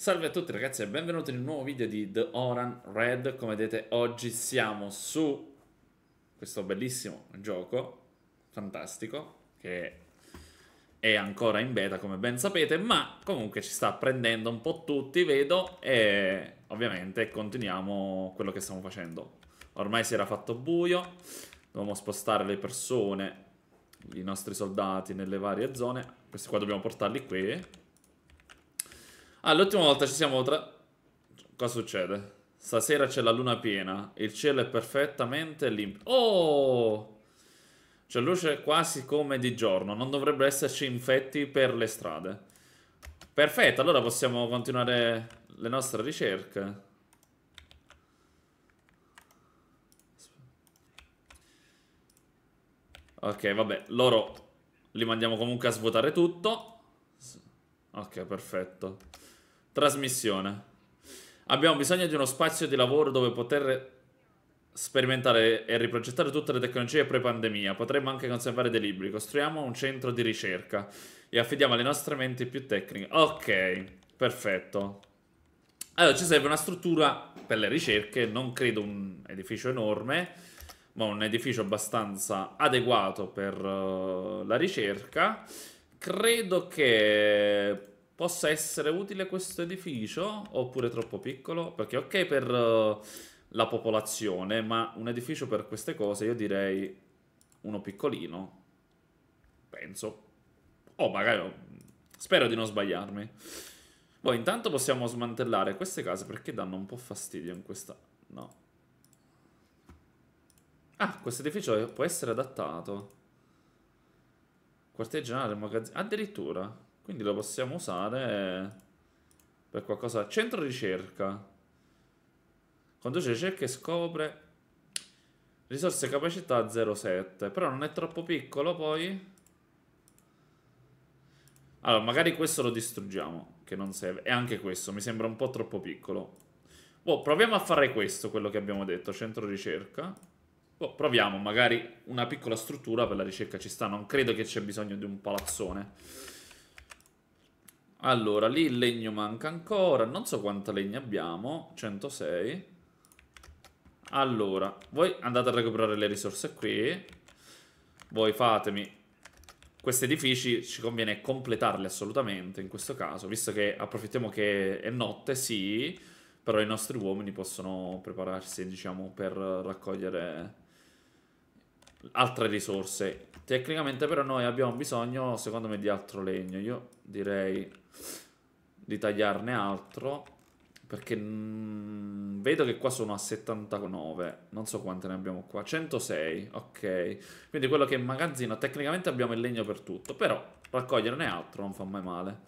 Salve a tutti ragazzi e benvenuti in un nuovo video di The Oran Red Come vedete oggi siamo su questo bellissimo gioco fantastico Che è ancora in beta come ben sapete Ma comunque ci sta prendendo un po' tutti vedo E ovviamente continuiamo quello che stiamo facendo Ormai si era fatto buio Dobbiamo spostare le persone, i nostri soldati nelle varie zone Questi qua dobbiamo portarli qui Ah, l'ultima volta ci siamo tra... Cosa succede? Stasera c'è la luna piena il cielo è perfettamente limpido. Oh! C'è luce quasi come di giorno, non dovrebbero esserci infetti per le strade. Perfetto, allora possiamo continuare le nostre ricerche. Ok, vabbè, loro li mandiamo comunque a svuotare tutto. Ok, perfetto. Trasmissione. Abbiamo bisogno di uno spazio di lavoro dove poter sperimentare e riprogettare tutte le tecnologie pre-pandemia. Potremmo anche conservare dei libri. Costruiamo un centro di ricerca e affidiamo alle nostre menti più tecniche. Ok, perfetto. Allora, ci serve una struttura per le ricerche, non credo un edificio enorme, ma un edificio abbastanza adeguato per uh, la ricerca. Credo che possa essere utile questo edificio oppure troppo piccolo? Perché ok per eh, la popolazione, ma un edificio per queste cose io direi uno piccolino, penso. O magari, mm, spero di non sbagliarmi. Poi intanto possiamo smantellare queste case perché danno un po' fastidio in questa... No. Ah, questo edificio può essere adattato. Quartier generale, magazzino... Addirittura. Quindi lo possiamo usare per qualcosa. Centro ricerca. Conduce ricerche e scopre risorse e capacità 0,7. Però non è troppo piccolo poi. Allora, magari questo lo distruggiamo, che non serve. E anche questo, mi sembra un po' troppo piccolo. Boh, proviamo a fare questo, quello che abbiamo detto, centro ricerca. Boh, proviamo, magari una piccola struttura per la ricerca ci sta. Non credo che c'è bisogno di un palazzone. Allora, lì il legno manca ancora. Non so quanta legna abbiamo. 106. Allora, voi andate a recuperare le risorse qui. Voi fatemi... Questi edifici ci conviene completarli assolutamente in questo caso, visto che approfittiamo che è notte, sì, però i nostri uomini possono prepararsi, diciamo, per raccogliere altre risorse. Tecnicamente però noi abbiamo bisogno, secondo me, di altro legno. Io direi di tagliarne altro perché mh, mm, vedo che qua sono a 79, non so quante ne abbiamo qua, 106, ok. Quindi quello che è in magazzino, tecnicamente abbiamo il legno per tutto, però raccoglierne altro non fa mai male.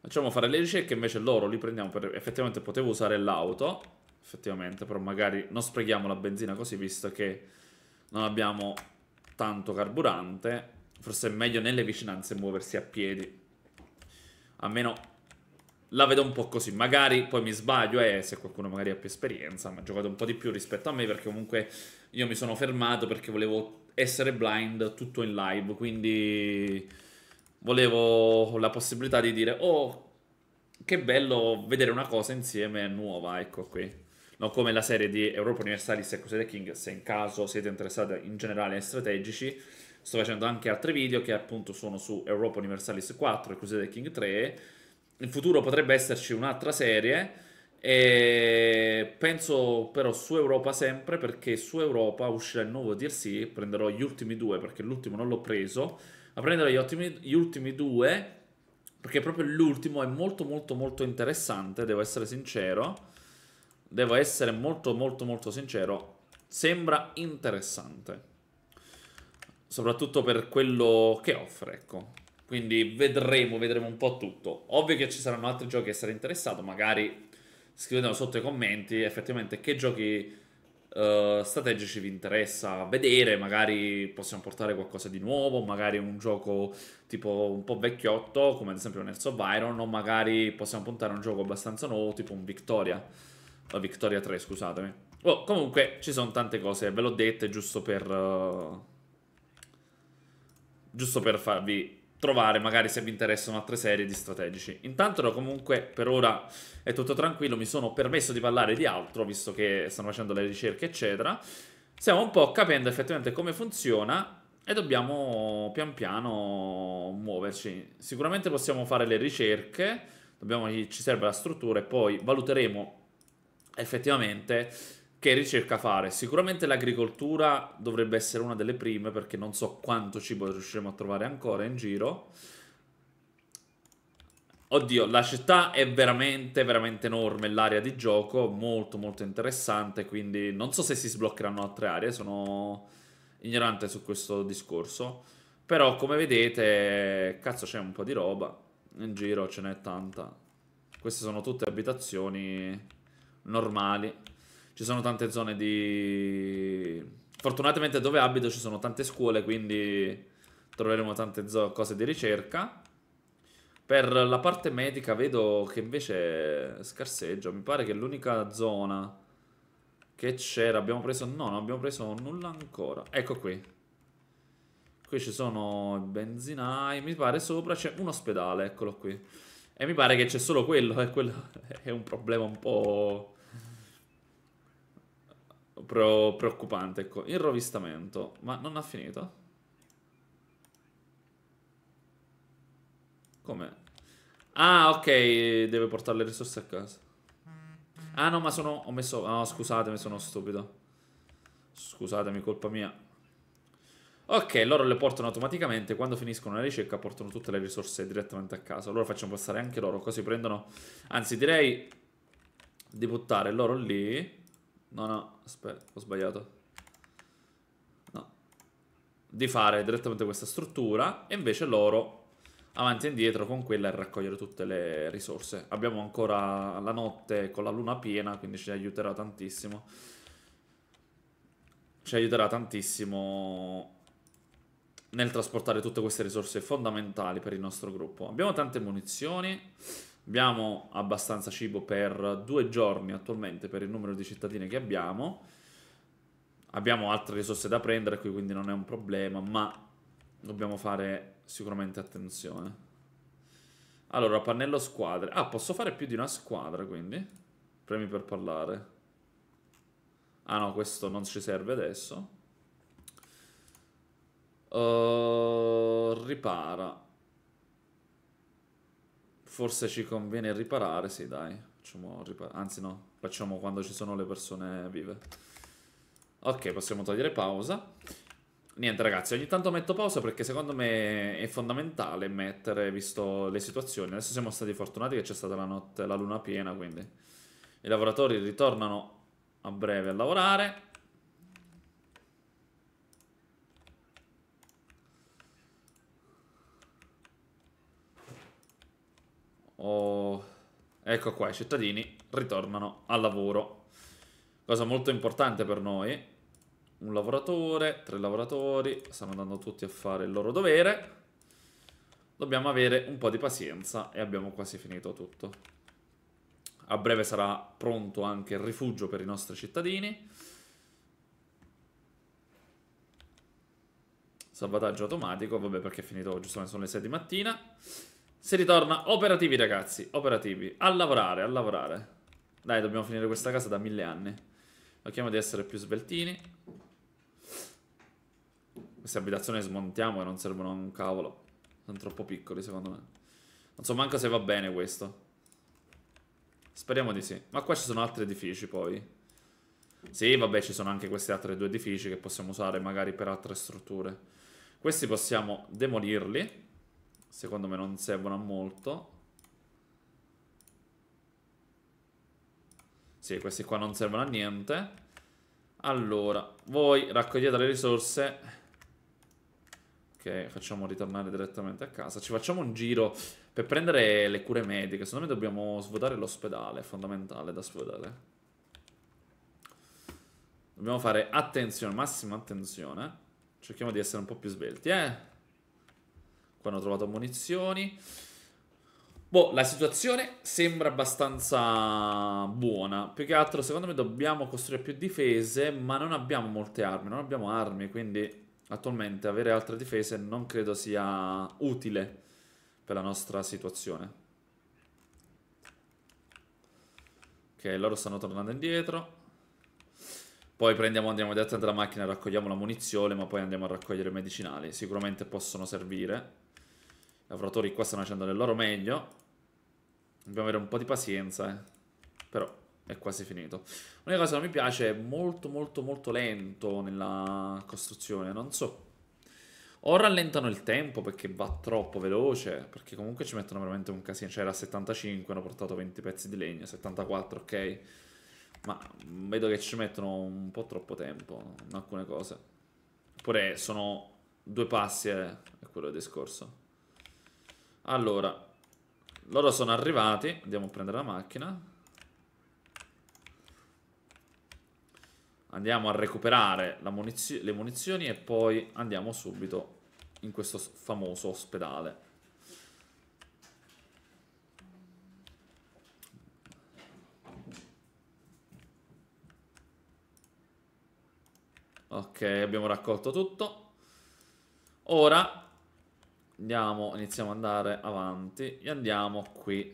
Facciamo fare le ricerche, invece loro li prendiamo per... Effettivamente potevo usare l'auto, effettivamente, però magari non sprechiamo la benzina così, visto che non abbiamo tanto carburante. Forse è meglio nelle vicinanze muoversi a piedi. Almeno la vedo un po' così. Magari poi mi sbaglio e eh, se qualcuno magari ha più esperienza, ma ha giocato un po' di più rispetto a me perché comunque io mi sono fermato perché volevo essere blind tutto in live, quindi volevo la possibilità di dire "Oh, che bello vedere una cosa insieme nuova", ecco qui. No, come la serie di Europa Universalis e Crusader King, se in caso siete interessati in generale ai strategici, sto facendo anche altri video che appunto sono su Europa Universalis 4 e Crusader King 3. In futuro potrebbe esserci un'altra serie. E penso però su Europa sempre perché su Europa uscirà il nuovo DLC. Prenderò gli ultimi due perché l'ultimo non l'ho preso. Ma prenderò gli, ottimi, gli ultimi due perché proprio l'ultimo è molto molto molto interessante. Devo essere sincero. Devo essere molto molto molto sincero. Sembra interessante soprattutto per quello che offre, ecco. Quindi vedremo, vedremo un po' tutto. Ovvio che ci saranno altri giochi a essere interessato, magari scrivetelo sotto i commenti effettivamente che giochi uh, strategici vi interessa vedere, magari possiamo portare qualcosa di nuovo, magari un gioco tipo un po' vecchiotto, come ad esempio Nerds of Iron, o magari possiamo puntare a un gioco abbastanza nuovo, tipo un Victoria, uh, Victoria 3, scusatemi. Oh, comunque ci sono tante cose, ve l'ho dette giusto per... Uh giusto per farvi trovare magari se vi interessano altre serie di strategici. Intanto no, comunque per ora è tutto tranquillo, mi sono permesso di parlare di altro visto che stanno facendo le ricerche eccetera. Stiamo un po' capendo effettivamente come funziona e dobbiamo pian piano muoverci. Sicuramente possiamo fare le ricerche, dobbiamo, ci serve la struttura e poi valuteremo effettivamente che ricerca fare? Sicuramente l'agricoltura dovrebbe essere una delle prime perché non so quanto cibo riusciremo a trovare ancora in giro. Oddio, la città è veramente, veramente enorme, l'area di gioco, molto, molto interessante, quindi non so se si sbloccheranno altre aree, sono ignorante su questo discorso. Però, come vedete, cazzo c'è un po' di roba, in giro ce n'è tanta. Queste sono tutte abitazioni normali ci sono tante zone di... Fortunatamente dove abito ci sono tante scuole, quindi troveremo tante cose di ricerca. Per la parte medica vedo che invece scarseggio. Mi pare che l'unica zona che c'era... Abbiamo preso... No, non abbiamo preso nulla ancora. Ecco qui. Qui ci sono i benzinai, mi pare sopra c'è un ospedale, eccolo qui. E mi pare che c'è solo quello, e eh, quello è un problema un po' pro- preoccupante. Ecco, il rovistamento, ma non ha finito? Come? Ah, ok, deve portare le risorse a casa. Ah, no, ma sono... ho messo... No, ah, scusatemi, sono stupido. Scusatemi, colpa mia. Ok, loro le portano automaticamente. Quando finiscono la ricerca, portano tutte le risorse direttamente a casa. Allora facciamo passare anche loro, così prendono... Anzi, direi di buttare loro lì. No, no, aspetta, ho sbagliato. No. Di fare direttamente questa struttura e invece loro avanti e indietro con quella e raccogliere tutte le risorse. Abbiamo ancora la notte con la luna piena, quindi ci aiuterà tantissimo. Ci aiuterà tantissimo nel trasportare tutte queste risorse fondamentali per il nostro gruppo. Abbiamo tante munizioni. Abbiamo abbastanza cibo per due giorni attualmente per il numero di cittadine che abbiamo. Abbiamo altre risorse da prendere qui, quindi non è un problema, ma dobbiamo fare sicuramente attenzione. Allora, pannello squadre. Ah, posso fare più di una squadra, quindi. Premi per parlare. Ah no, questo non ci serve adesso. Uh, ripara. Forse ci conviene riparare, sì dai. Ripar anzi no, facciamo quando ci sono le persone vive. Ok, possiamo togliere pausa. Niente ragazzi, ogni tanto metto pausa perché secondo me è fondamentale mettere, visto le situazioni. Adesso siamo stati fortunati che c'è stata la notte, la luna piena, quindi i lavoratori ritornano a breve a lavorare. Ecco qua, i cittadini ritornano al lavoro. Cosa molto importante per noi. Un lavoratore, tre lavoratori, stanno andando tutti a fare il loro dovere. Dobbiamo avere un po' di pazienza e abbiamo quasi finito tutto. A breve sarà pronto anche il rifugio per i nostri cittadini. Salvataggio automatico, vabbè perché è finito, giustamente sono le 6 di mattina. Si ritorna operativi ragazzi, operativi. A lavorare, a lavorare. Dai, dobbiamo finire questa casa da mille anni. Cerchiamo di essere più sveltini. Queste abitazioni smontiamo e non servono a un cavolo. Sono troppo piccoli secondo me. Non so manco se va bene questo. Speriamo di sì. Ma qua ci sono altri edifici poi. Sì, vabbè, ci sono anche questi altri due edifici che possiamo usare magari per altre strutture. Questi possiamo demolirli. Secondo me non servono a molto. Sì, questi qua non servono a niente. Allora, voi raccogliete le risorse. Ok, facciamo ritornare direttamente a casa. Ci facciamo un giro per prendere le cure mediche. Secondo me dobbiamo svuotare l'ospedale, è fondamentale da svuotare. Dobbiamo fare attenzione, massima attenzione. Cerchiamo di essere un po' più svelti, eh. Qua hanno trovato munizioni. Boh, la situazione sembra abbastanza buona. Più che altro, secondo me, dobbiamo costruire più difese, ma non abbiamo molte armi. Non abbiamo armi, quindi attualmente avere altre difese non credo sia utile per la nostra situazione. Ok, loro stanno tornando indietro. Poi prendiamo, andiamo direttamente alla macchina, raccogliamo la munizione, ma poi andiamo a raccogliere medicinali. Sicuramente possono servire lavoratori qua stanno facendo del loro meglio. Dobbiamo avere un po' di pazienza, eh. Però è quasi finito. Una cosa che non mi piace è molto molto molto lento nella costruzione, non so. O rallentano il tempo perché va troppo veloce, perché comunque ci mettono veramente un casino. Cioè era 75, hanno portato 20 pezzi di legno, 74, ok. Ma vedo che ci mettono un po' troppo tempo in alcune cose. Oppure sono due passi e eh, è quello del discorso. Allora, loro sono arrivati. Andiamo a prendere la macchina. Andiamo a recuperare munizio le munizioni e poi andiamo subito in questo famoso ospedale. Ok, abbiamo raccolto tutto. Ora Andiamo, iniziamo ad andare avanti e andiamo qui.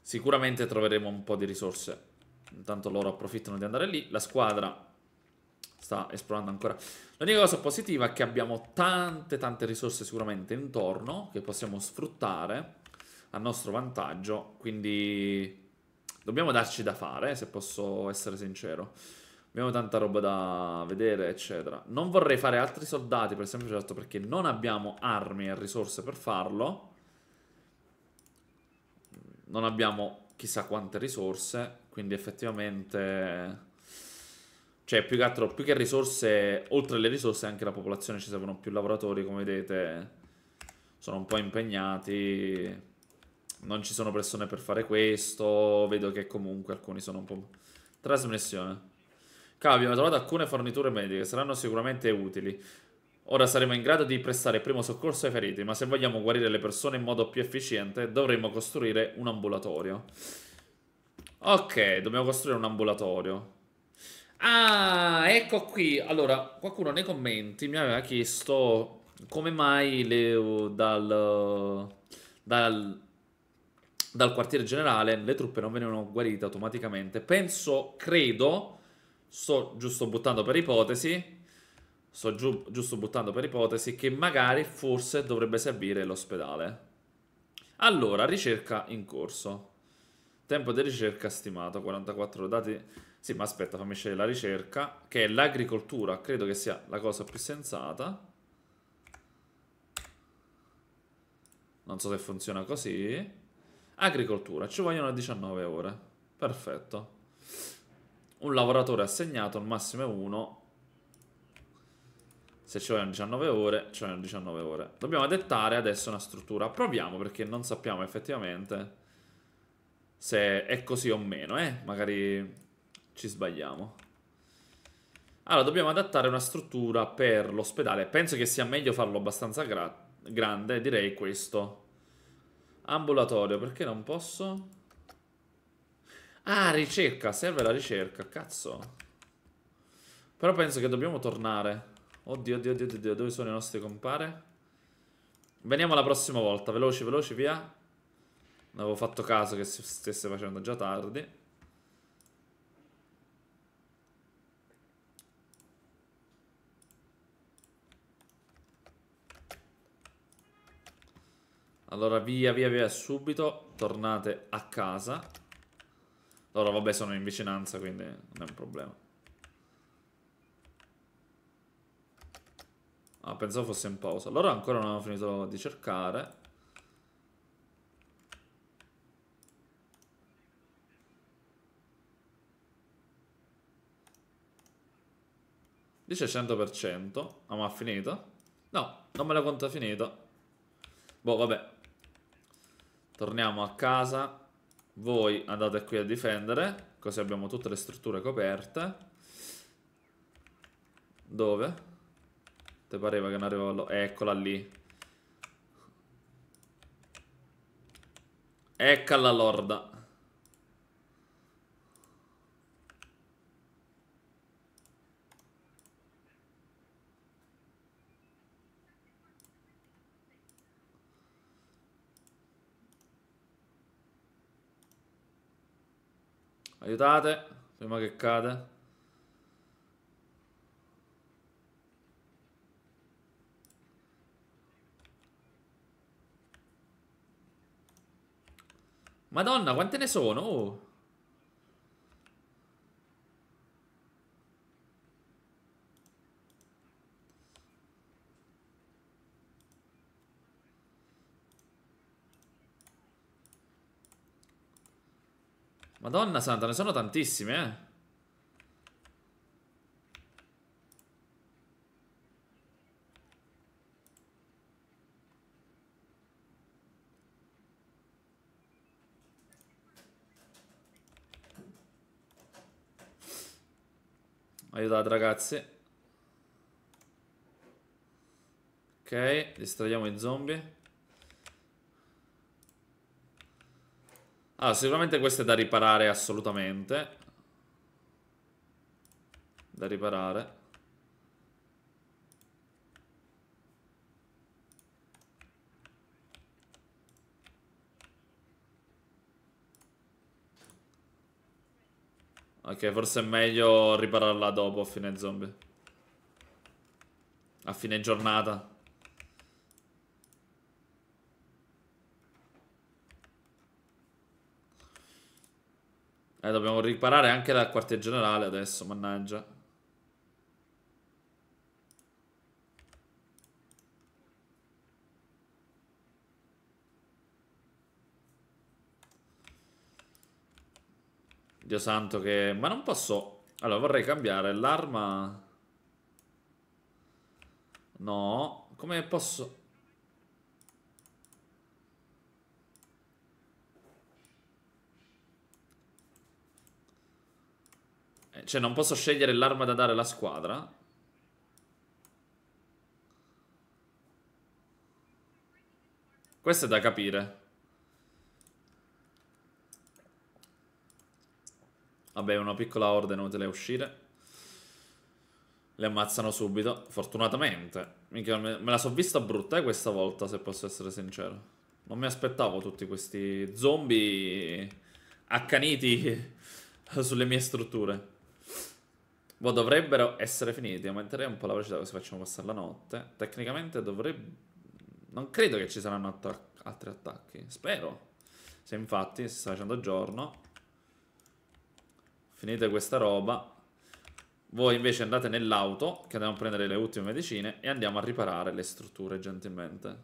Sicuramente troveremo un po' di risorse. Intanto loro approfittano di andare lì. La squadra sta esplorando ancora. L'unica cosa positiva è che abbiamo tante tante risorse sicuramente intorno che possiamo sfruttare a nostro vantaggio. Quindi dobbiamo darci da fare, se posso essere sincero abbiamo tanta roba da vedere, eccetera. Non vorrei fare altri soldati per semplice certo perché non abbiamo armi e risorse per farlo. Non abbiamo chissà quante risorse, quindi effettivamente... Cioè, più che altro, più che risorse, oltre alle risorse anche la popolazione ci servono più lavoratori, come vedete. Sono un po' impegnati non ci sono persone per fare questo. Vedo che comunque alcuni sono un po'. Trasmissione. Cavi, abbiamo trovato alcune forniture mediche, saranno sicuramente utili. Ora saremo in grado di prestare primo soccorso ai feriti, ma se vogliamo guarire le persone in modo più efficiente, dovremmo costruire un ambulatorio. Ok, dobbiamo costruire un ambulatorio. Ah, ecco qui. Allora, qualcuno nei commenti mi aveva chiesto come mai le, dal, dal, dal quartiere generale le truppe non venivano guarite automaticamente. Penso, credo sto giusto buttando per ipotesi, sto giu giusto buttando per ipotesi che magari forse dovrebbe servire l'ospedale. Allora, ricerca in corso. Tempo di ricerca stimato, 44 dati. Sì, ma aspetta, fammi scegliere la ricerca, che è l'agricoltura, credo che sia la cosa più sensata. Non so se funziona così. Agricoltura, ci vogliono 19 ore. Perfetto un lavoratore assegnato, al massimo è 1. Se ci vogliono 19 ore, ci vogliono 19 ore. Dobbiamo dettare adesso una struttura. Proviamo perché non sappiamo effettivamente se è così o meno, eh? Magari ci sbagliamo. Allora, dobbiamo adattare una struttura per l'ospedale. Penso che sia meglio farlo abbastanza gra grande, direi questo. Ambulatorio, perché non posso? Ah, ricerca, serve la ricerca, cazzo. Però penso che dobbiamo tornare. Oddio, oddio, oddio, oddio, dove sono i nostri compare? Veniamo la prossima volta, veloci, veloci, via. Non avevo fatto caso che si stesse facendo già tardi. Allora, via, via, via, subito. Tornate a casa. Loro vabbè sono in vicinanza quindi non è un problema Ah pensavo fosse in pausa Loro ancora non avevo finito di cercare Dice 100% Ah ma finito? No, non me la conta finito Boh vabbè Torniamo a casa voi andate qui a difendere, così abbiamo tutte le strutture coperte. Dove? Te pareva che non arrivava... Eccola lì. Eccola lorda. Aiutate, prima che cade. Madonna, quante ne sono? Oh. Madonna santa, ne sono tantissime, eh. Aiutate ragazzi Ok, distraiamo i zombie Allora, sicuramente questa è da riparare assolutamente. Da riparare. Ok, forse è meglio ripararla dopo a fine zombie. A fine giornata. Eh, dobbiamo riparare anche dal quartier generale adesso, mannaggia. Dio santo che... Ma non posso... Allora, vorrei cambiare l'arma... No, come posso... Cioè, non posso scegliere l'arma da dare alla squadra. Questo è da capire. Vabbè, una piccola orda inutile a uscire. Le ammazzano subito, fortunatamente. Minchia, me la so vista brutta eh, questa volta, se posso essere sincero. Non mi aspettavo tutti questi zombie accaniti sulle mie strutture. Boh, dovrebbero essere finiti. Aumenterei un po' la velocità così facciamo passare la notte. Tecnicamente dovrebbe... Non credo che ci saranno atta altri attacchi. Spero. Se infatti si sta facendo giorno. Finite questa roba. Voi invece andate nell'auto, che andiamo a prendere le ultime medicine, e andiamo a riparare le strutture gentilmente.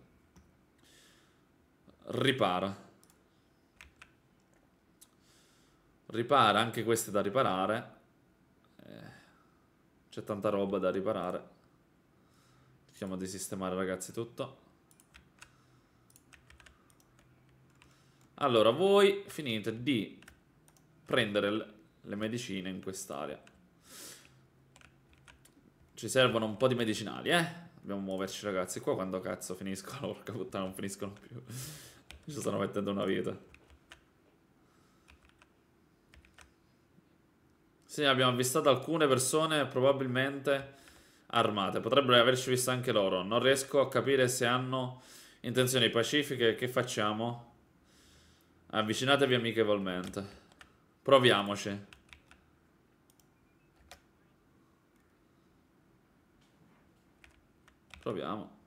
Ripara. Ripara, anche queste da riparare. Eh. C'è tanta roba da riparare. Cerchiamo di sistemare ragazzi tutto. Allora, voi finite di prendere le medicine in quest'area. Ci servono un po' di medicinali, eh? Dobbiamo muoverci, ragazzi. Qua quando cazzo finiscono, porca puttana, non finiscono più. Ci stanno mettendo una vita. Sì, abbiamo avvistato alcune persone probabilmente armate. Potrebbero averci visto anche loro. Non riesco a capire se hanno intenzioni pacifiche. Che facciamo? Avvicinatevi amichevolmente. Proviamoci. Proviamo.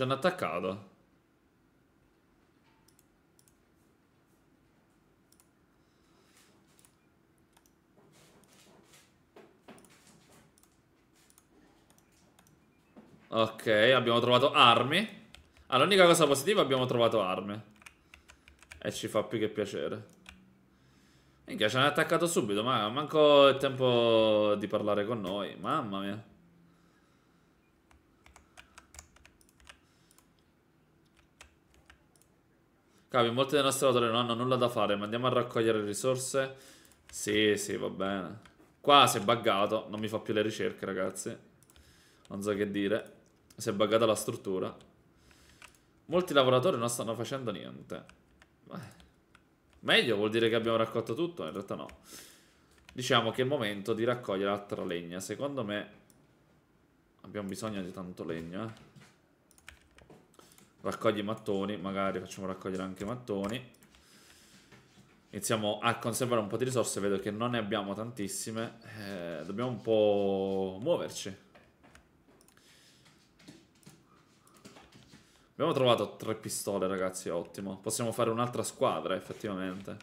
Ci hanno attaccato. Ok, abbiamo trovato armi. Ah, l'unica cosa positiva abbiamo trovato armi. E ci fa più che piacere. Minchia, ci hanno attaccato subito, ma manco il tempo di parlare con noi. Mamma mia. Capi, molte delle nostre lotole non hanno nulla da fare, ma andiamo a raccogliere risorse. Sì, sì, va bene. Qua si è buggato, non mi fa più le ricerche, ragazzi. Non so che dire. Si è buggata la struttura. Molti lavoratori non stanno facendo niente. Beh. Meglio vuol dire che abbiamo raccolto tutto, in realtà no. Diciamo che è il momento di raccogliere altra legna. Secondo me abbiamo bisogno di tanto legno, eh raccogli i mattoni, magari facciamo raccogliere anche i mattoni. Iniziamo a conservare un po' di risorse, vedo che non ne abbiamo tantissime, eh, dobbiamo un po' muoverci. Abbiamo trovato tre pistole, ragazzi, ottimo. Possiamo fare un'altra squadra, effettivamente.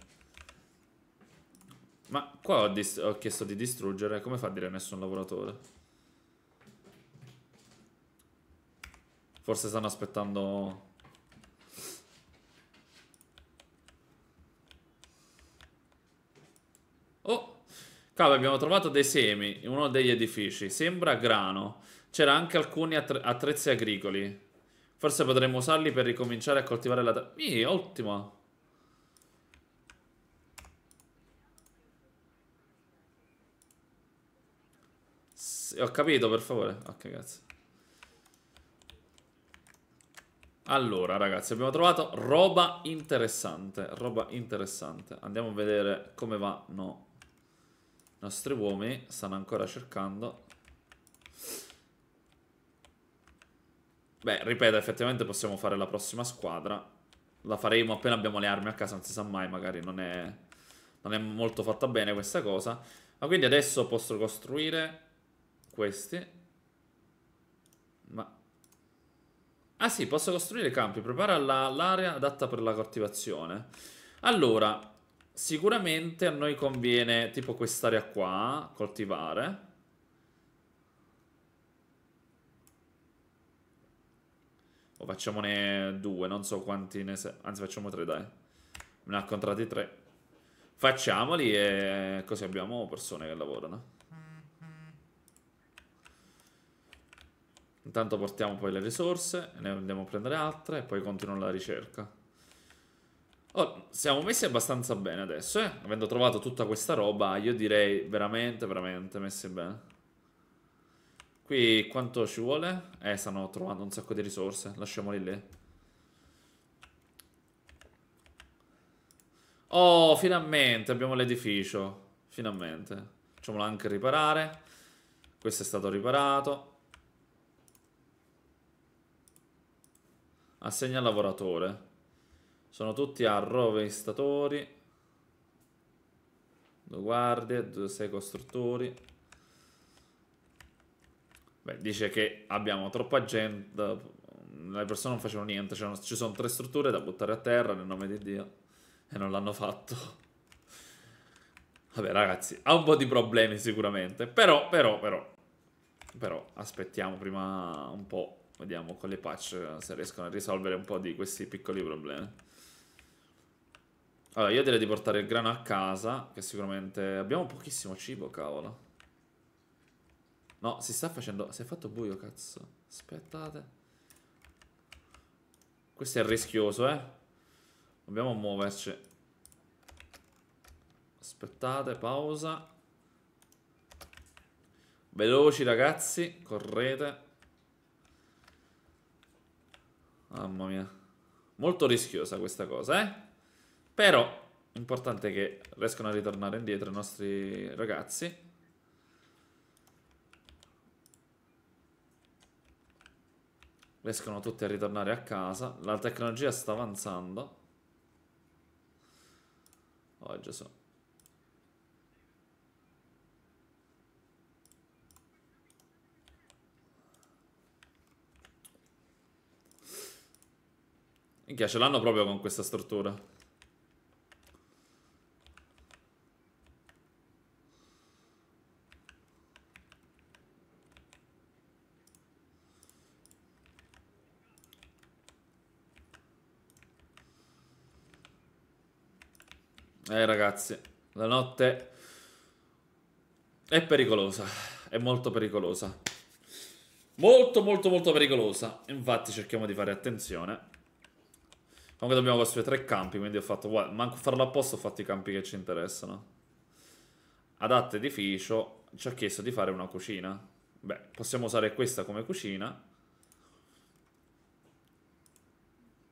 Ma qua ho, ho, chiesto di distruggere, come fa a dire nessun lavoratore? Forse stanno aspettando... Oh! Cavolo, abbiamo trovato dei semi in uno degli edifici. Sembra grano. C'era anche alcuni attre attrezzi agricoli. Forse potremmo usarli per ricominciare a coltivare la terra. Mì, ottimo! ho capito, per favore. Ok, grazie. Allora, ragazzi, abbiamo trovato roba interessante. Roba interessante. Andiamo a vedere come vanno i nostri uomini. Stanno ancora cercando. Beh, ripeto, effettivamente possiamo fare la prossima squadra. La faremo appena abbiamo le armi a casa, non si sa mai, magari non è, non è molto fatta bene questa cosa. Ma quindi adesso posso costruire questi. Ma Ah sì, posso costruire campi, prepara l'area la, adatta per la coltivazione. Allora, sicuramente a noi conviene tipo quest'area qua, coltivare. O facciamone due, non so quanti ne... Anzi facciamo tre, dai. Me ne ha contratti tre. Facciamoli e così abbiamo persone che lavorano. Intanto portiamo poi le risorse, ne andiamo a prendere altre e poi continuo la ricerca. Oh, siamo messi abbastanza bene adesso, eh? Avendo trovato tutta questa roba, io direi veramente, veramente messi bene. Qui quanto ci vuole? Eh, stanno trovando un sacco di risorse, lasciamoli lì. Oh, finalmente abbiamo l'edificio. Finalmente. Facciamolo anche riparare. Questo è stato riparato. Assegna lavoratore. Sono tutti arrovestatori. Due guardie, due sei costruttori. Beh, dice che abbiamo troppa gente. Le persone non facevano niente. Cioè, ci sono tre strutture da buttare a terra nel nome di Dio. E non l'hanno fatto. Vabbè, ragazzi, ha un po' di problemi sicuramente. Però, però, però. Però, aspettiamo prima un po' Vediamo con le patch se riescono a risolvere un po' di questi piccoli problemi. Allora, io direi di portare il grano a casa, che sicuramente... Abbiamo pochissimo cibo, cavolo. No, si sta facendo... Si è fatto buio, cazzo. Aspettate. Questo è rischioso, eh. Dobbiamo muoverci. Aspettate, pausa. Veloci, ragazzi. Correte. Mamma mia. Molto rischiosa questa cosa, eh? Però, importante che riescano a ritornare indietro i nostri ragazzi. Riescono tutti a ritornare a casa. La tecnologia sta avanzando. Oh, Gesù. Minchia, ce l'hanno proprio con questa struttura. Eh ragazzi, la notte è pericolosa, è molto pericolosa. Molto molto molto pericolosa. Infatti cerchiamo di fare attenzione. Comunque dobbiamo costruire tre campi, quindi ho fatto... Guarda, manco farlo apposta, ho fatto i campi che ci interessano. Adatto edificio, ci ha chiesto di fare una cucina. Beh, possiamo usare questa come cucina.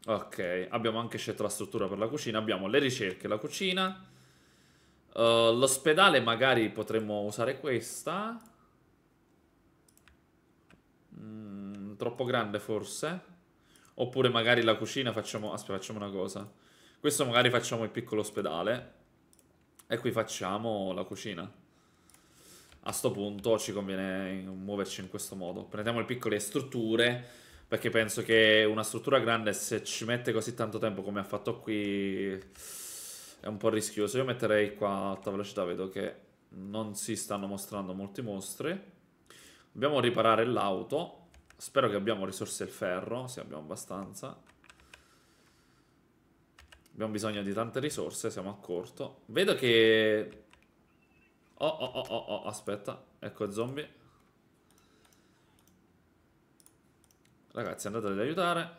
Ok, abbiamo anche scelto la struttura per la cucina. Abbiamo le ricerche, la cucina. Uh, L'ospedale magari potremmo usare questa. Mm, troppo grande forse. Oppure magari la cucina facciamo... Aspetta, facciamo una cosa. Questo magari facciamo il piccolo ospedale. E qui facciamo la cucina. A sto punto ci conviene muoverci in questo modo. Prendiamo le piccole strutture. Perché penso che una struttura grande, se ci mette così tanto tempo come ha fatto qui, è un po' rischioso. Io metterei qua a alta velocità, vedo che non si stanno mostrando molti mostri. Dobbiamo riparare l'auto. Spero che abbiamo risorse il ferro, se abbiamo abbastanza. Abbiamo bisogno di tante risorse, siamo a corto. Vedo che... Oh, oh, oh, oh, oh, aspetta. Ecco il zombie. Ragazzi, andate ad aiutare.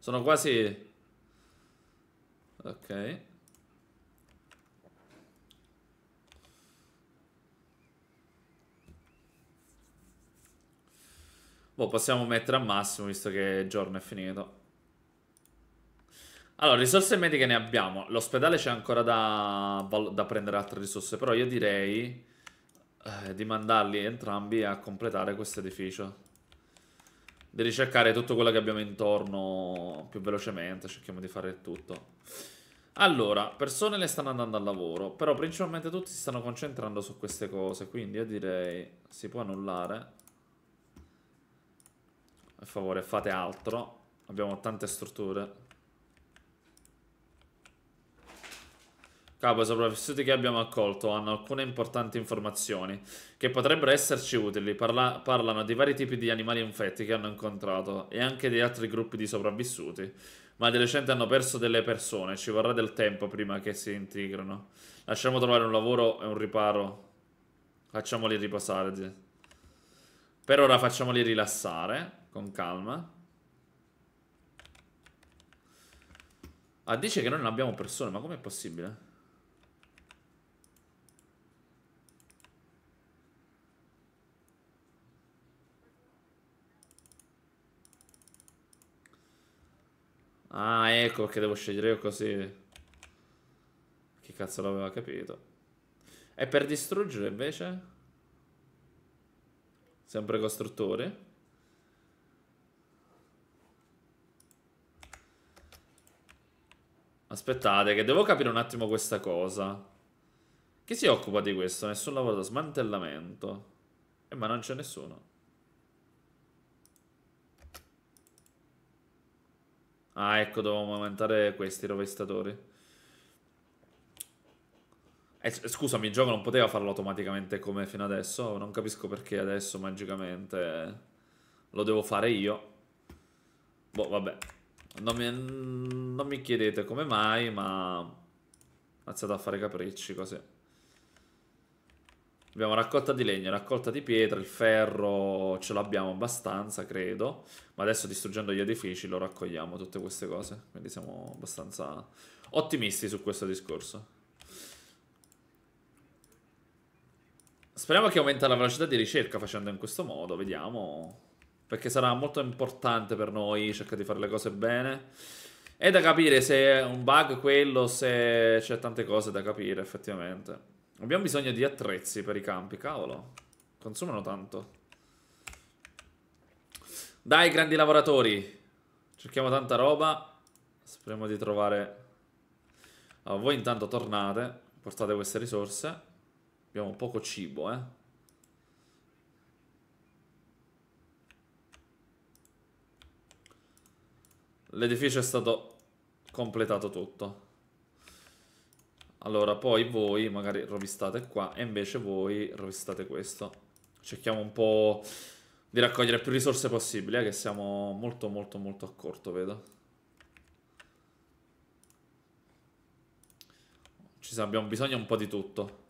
Sono quasi Ok. Boh, possiamo mettere a massimo visto che il giorno è finito. Allora, risorse mediche ne abbiamo. L'ospedale c'è ancora da, da, prendere altre risorse, però io direi eh, di mandarli entrambi a completare questo edificio di ricercare tutto quello che abbiamo intorno più velocemente, cerchiamo di fare tutto. Allora, persone le stanno andando al lavoro, però principalmente tutti si stanno concentrando su queste cose, quindi io direi si può annullare. Per favore, fate altro. Abbiamo tante strutture. Capo, i sopravvissuti che abbiamo accolto hanno alcune importanti informazioni che potrebbero esserci utili. Parla parlano di vari tipi di animali infetti che hanno incontrato e anche di altri gruppi di sopravvissuti. Ma di recente hanno perso delle persone, ci vorrà del tempo prima che si integrano. Lasciamo trovare un lavoro e un riparo. Facciamoli riposare. Per ora facciamoli rilassare, con calma. Ah, dice che noi non abbiamo persone, ma com'è possibile? Ah, ecco perché devo scegliere io così. Chi cazzo l'aveva capito? E per distruggere invece? Sempre costruttore. Aspettate che devo capire un attimo questa cosa. Chi si occupa di questo? Nessun lavoro da smantellamento. Eh ma non c'è nessuno. Ah, ecco, dovevamo aumentare questi rovestatori. Eh, scusami, il gioco non poteva farlo automaticamente come fino adesso. Non capisco perché adesso magicamente lo devo fare io. Boh, vabbè. Non mi, non mi chiedete come mai, ma... Iniziato a fare capricci così. Abbiamo raccolta di legno, raccolta di pietra, il ferro ce l'abbiamo abbastanza, credo. Ma adesso distruggendo gli edifici lo raccogliamo, tutte queste cose. Quindi siamo abbastanza ottimisti su questo discorso. Speriamo che aumenta la velocità di ricerca facendo in questo modo, vediamo. Perché sarà molto importante per noi cercare di fare le cose bene. È da capire se è un bug quello, se c'è tante cose da capire effettivamente. Abbiamo bisogno di attrezzi per i campi, cavolo. Consumano tanto. Dai, grandi lavoratori. Cerchiamo tanta roba. Speriamo di trovare... Allora, ah, voi intanto tornate. Portate queste risorse. Abbiamo poco cibo, eh. L'edificio è stato completato tutto. Allora, poi voi magari rovistate qua e invece voi rovistate questo. Cerchiamo un po' di raccogliere più risorse possibili, eh, che siamo molto molto molto a corto, vedo. Ci siamo, abbiamo bisogno un po' di tutto.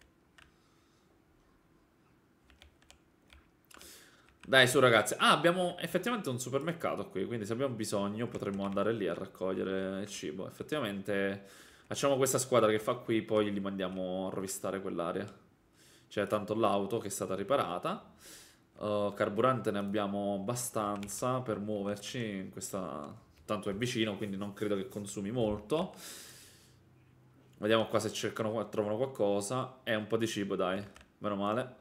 Dai, su ragazzi. Ah, abbiamo effettivamente un supermercato qui, quindi se abbiamo bisogno potremmo andare lì a raccogliere il cibo. Effettivamente... Facciamo questa squadra che fa qui, poi li mandiamo a rovistare quell'area. C'è tanto l'auto che è stata riparata. Uh, carburante ne abbiamo abbastanza per muoverci. Questa... Tanto è vicino, quindi non credo che consumi molto. Vediamo qua se cercano, trovano qualcosa. È un po' di cibo, dai. Meno male.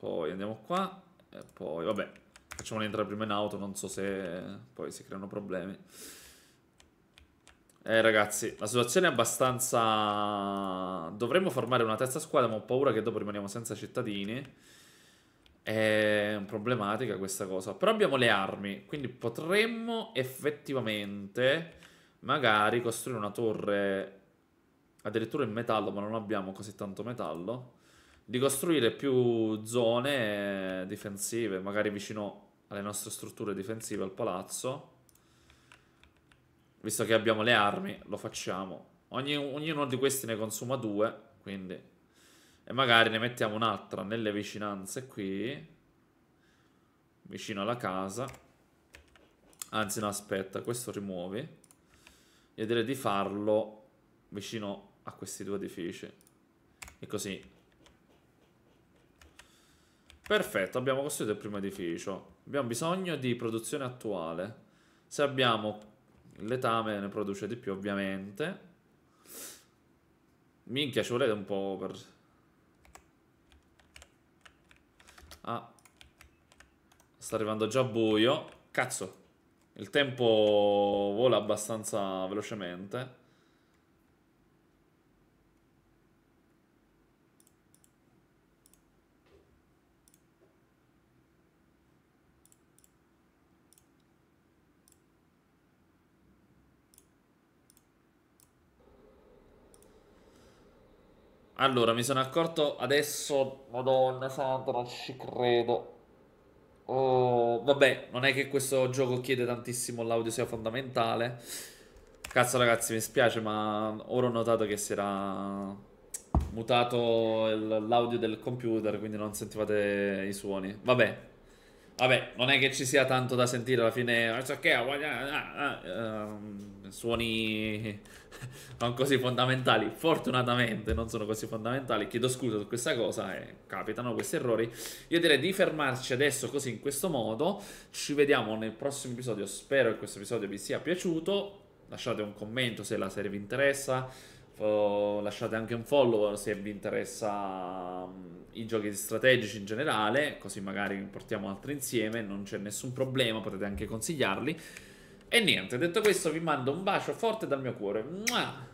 Poi andiamo qua. E poi, vabbè. Facciamoli entrare prima in auto, non so se poi si creano problemi. Eh ragazzi, la situazione è abbastanza... Dovremmo formare una terza squadra, ma ho paura che dopo rimaniamo senza cittadini. È problematica questa cosa. Però abbiamo le armi, quindi potremmo effettivamente magari costruire una torre addirittura in metallo, ma non abbiamo così tanto metallo. Di costruire più zone eh, difensive, magari vicino alle nostre strutture difensive al palazzo. Visto che abbiamo le armi, lo facciamo. Ogni, ognuno di questi ne consuma due, quindi... E magari ne mettiamo un'altra nelle vicinanze qui. Vicino alla casa. Anzi, no, aspetta, questo rimuovi. Io direi di farlo vicino a questi due edifici. E così. Perfetto, abbiamo costruito il primo edificio. Abbiamo bisogno di produzione attuale. Se abbiamo Letame ne produce di più, ovviamente. Minchia, ci volete un po' per... Ah. Sta arrivando già buio. Cazzo. Il tempo vola abbastanza velocemente. Allora, mi sono accorto adesso, madonna santa, non ci credo. Oh, vabbè, non è che questo gioco chiede tantissimo l'audio sia fondamentale. Cazzo ragazzi, mi spiace, ma ora ho notato che si era mutato l'audio del computer, quindi non sentivate i suoni. Vabbè, Vabbè, non è che ci sia tanto da sentire alla fine. Ah, ah, ah, ehm, suoni non così fondamentali. Fortunatamente non sono così fondamentali. Chiedo scusa su questa cosa. Eh, capitano questi errori. Io direi di fermarci adesso così in questo modo. Ci vediamo nel prossimo episodio. Spero che questo episodio vi sia piaciuto. Lasciate un commento se la serie vi interessa lasciate anche un follow se vi interessa mm, i giochi strategici in generale, così magari portiamo altri insieme, non c'è nessun problema, potete anche consigliarli. E niente, detto questo vi mando un bacio forte dal mio cuore. Mua!